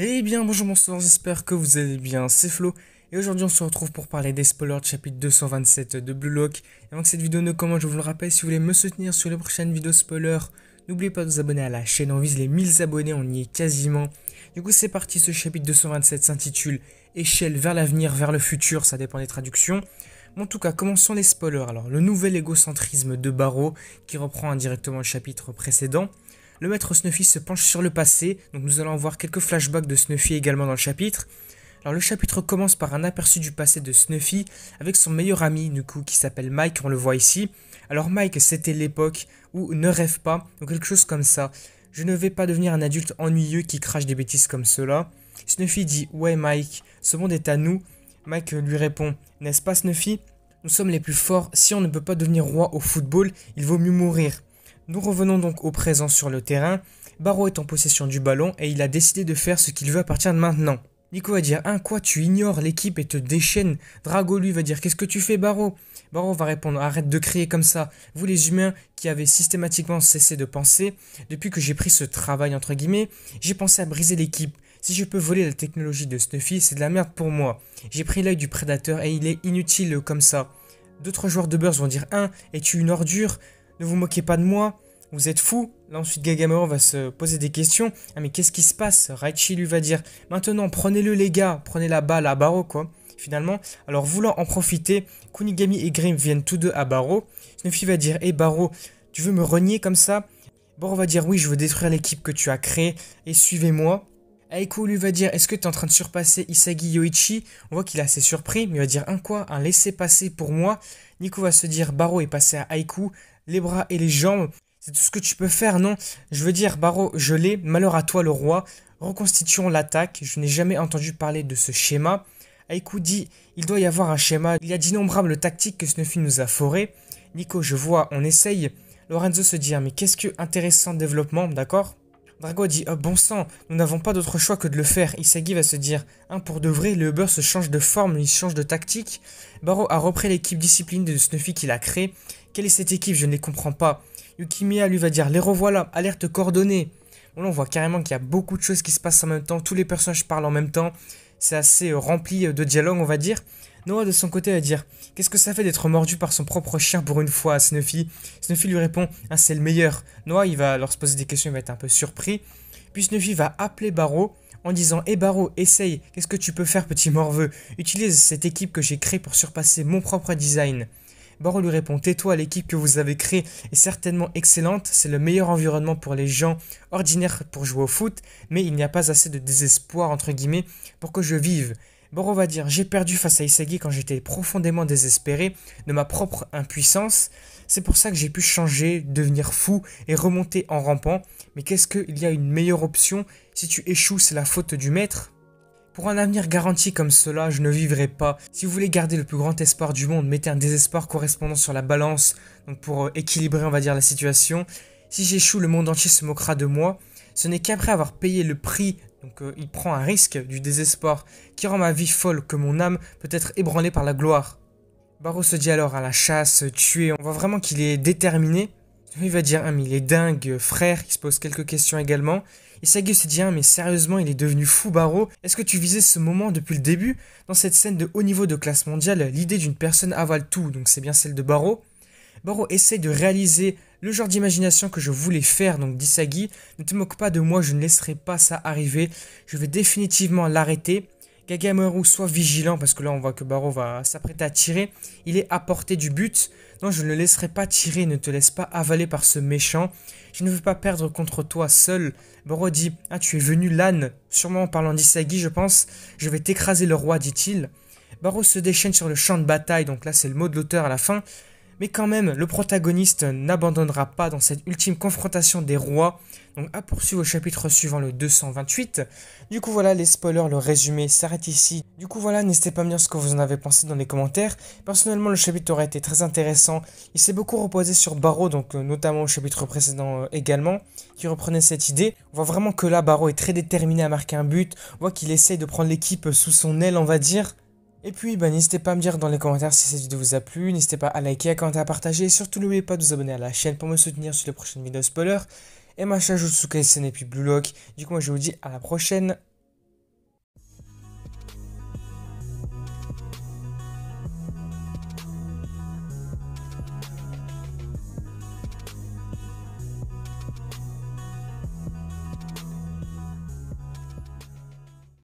Eh bien bonjour bonsoir, j'espère que vous allez bien, c'est Flo et aujourd'hui on se retrouve pour parler des spoilers de chapitre 227 de Blue Lock. Et avant que cette vidéo ne commence, je vous le rappelle, si vous voulez me soutenir sur les prochaines vidéos spoilers, n'oubliez pas de vous abonner à la chaîne, on vise les 1000 abonnés, on y est quasiment. Du coup c'est parti, ce chapitre 227 s'intitule Échelle vers l'avenir, vers le futur, ça dépend des traductions. en tout cas, commençons les spoilers. Alors le nouvel égocentrisme de Barreau qui reprend indirectement le chapitre précédent le maître Snuffy se penche sur le passé, donc nous allons voir quelques flashbacks de Snuffy également dans le chapitre. Alors le chapitre commence par un aperçu du passé de Snuffy avec son meilleur ami du coup qui s'appelle Mike, on le voit ici. Alors Mike c'était l'époque où ne rêve pas, ou quelque chose comme ça. Je ne vais pas devenir un adulte ennuyeux qui crache des bêtises comme cela. Snuffy dit ouais Mike, ce monde est à nous. Mike lui répond n'est-ce pas Snuffy Nous sommes les plus forts, si on ne peut pas devenir roi au football, il vaut mieux mourir. Nous revenons donc au présent sur le terrain. Barrow est en possession du ballon et il a décidé de faire ce qu'il veut à partir de maintenant. Nico va dire un hein, quoi tu ignores l'équipe et te déchaînes. Drago lui va dire qu'est-ce que tu fais Barreau Barrow va répondre arrête de crier comme ça. Vous les humains qui avez systématiquement cessé de penser, depuis que j'ai pris ce travail entre guillemets, j'ai pensé à briser l'équipe. Si je peux voler la technologie de Snuffy, c'est de la merde pour moi. J'ai pris l'œil du prédateur et il est inutile comme ça. D'autres joueurs de Burst vont dire un hein, es-tu une ordure ne vous moquez pas de moi, vous êtes fou. Là ensuite Gagamero va se poser des questions. Ah mais qu'est-ce qui se passe Raichi lui va dire Maintenant prenez-le les gars, prenez la balle à Baro quoi. Finalement, alors voulant en profiter, Kunigami et Grim viennent tous deux à Baro. Snuffy va dire Hé eh, Baro, tu veux me renier comme ça Baro va dire Oui, je veux détruire l'équipe que tu as créée et suivez-moi. Aiko lui va dire Est-ce que tu es en train de surpasser Isagi Yoichi On voit qu'il est assez surpris, mais il va dire Un quoi Un laisser passer pour moi Nico va se dire Baro est passé à Aiku les bras et les jambes. C'est tout ce que tu peux faire, non Je veux dire, Barreau, je l'ai, malheur à toi le roi. Reconstituons l'attaque, je n'ai jamais entendu parler de ce schéma. Aiku dit, il doit y avoir un schéma, il y a d'innombrables tactiques que Snuffy nous a forées. Nico, je vois, on essaye. Lorenzo se dit, hein, mais qu'est-ce que intéressant développement, d'accord Drago dit, oh, bon sang, nous n'avons pas d'autre choix que de le faire. Isagi va se dire, hein, pour de vrai, le Uber se change de forme, il change de tactique. Baro a repris l'équipe discipline de Snuffy qu'il a créée. Quelle est cette équipe Je ne les comprends pas. Yukimiya lui va dire Les revoilà, alerte coordonnée. on voit carrément qu'il y a beaucoup de choses qui se passent en même temps. Tous les personnages parlent en même temps. C'est assez euh, rempli euh, de dialogue, on va dire. Noah, de son côté, va dire Qu'est-ce que ça fait d'être mordu par son propre chien pour une fois à Snuffy Snuffy lui répond ah, c'est le meilleur. Noah, il va alors se poser des questions, il va être un peu surpris. Puis Snuffy va appeler Barrow en disant Hé Barrow, essaye, qu'est-ce que tu peux faire, petit morveux Utilise cette équipe que j'ai créée pour surpasser mon propre design. Boro lui répond Tais-toi, l'équipe que vous avez créée est certainement excellente, c'est le meilleur environnement pour les gens ordinaires pour jouer au foot, mais il n'y a pas assez de désespoir, entre guillemets, pour que je vive. Boro va dire J'ai perdu face à Isagi quand j'étais profondément désespéré de ma propre impuissance. C'est pour ça que j'ai pu changer, devenir fou et remonter en rampant. Mais qu'est-ce qu'il y a une meilleure option Si tu échoues, c'est la faute du maître pour un avenir garanti comme cela, je ne vivrai pas. Si vous voulez garder le plus grand espoir du monde, mettez un désespoir correspondant sur la balance, donc pour euh, équilibrer on va dire la situation. Si j'échoue, le monde entier se moquera de moi. Ce n'est qu'après avoir payé le prix, donc euh, il prend un risque du désespoir, qui rend ma vie folle que mon âme peut être ébranlée par la gloire. Barreau se dit alors à la chasse, tuer, on voit vraiment qu'il est déterminé, il va dire, ah, mais il est dingue, frère, il se pose quelques questions également. Et se dit, ah, mais sérieusement, il est devenu fou barreau. Est-ce que tu visais ce moment depuis le début Dans cette scène de haut niveau de classe mondiale, l'idée d'une personne avale tout, donc c'est bien celle de Barreau. Barreau essaye de réaliser le genre d'imagination que je voulais faire, donc dit Sagui, ne te moque pas de moi, je ne laisserai pas ça arriver, je vais définitivement l'arrêter. Gagameru, soit vigilant, parce que là on voit que Barreau va s'apprêter à tirer, il est à portée du but, non, je ne le laisserai pas tirer, ne te laisse pas avaler par ce méchant. Je ne veux pas perdre contre toi seul. Boro dit Ah, tu es venu l'âne, sûrement en parlant d'Isagi, je pense. Je vais t'écraser le roi, dit-il. Baro se déchaîne sur le champ de bataille, donc là c'est le mot de l'auteur à la fin. Mais quand même, le protagoniste n'abandonnera pas dans cette ultime confrontation des rois, donc à poursuivre au chapitre suivant le 228. Du coup voilà, les spoilers, le résumé s'arrête ici. Du coup voilà, n'hésitez pas à me dire ce que vous en avez pensé dans les commentaires. Personnellement, le chapitre aurait été très intéressant. Il s'est beaucoup reposé sur Barrow, donc euh, notamment au chapitre précédent euh, également, qui reprenait cette idée. On voit vraiment que là, Barrow est très déterminé à marquer un but. On voit qu'il essaye de prendre l'équipe euh, sous son aile, on va dire. Et puis, bah, n'hésitez pas à me dire dans les commentaires si cette vidéo vous a plu, n'hésitez pas à liker, à commenter, à partager, et surtout n'oubliez pas de vous abonner à la chaîne pour me soutenir sur les prochaines vidéos spoiler. et ma chaîne ce et puis Blue Lock. Du coup, moi je vous dis à la prochaine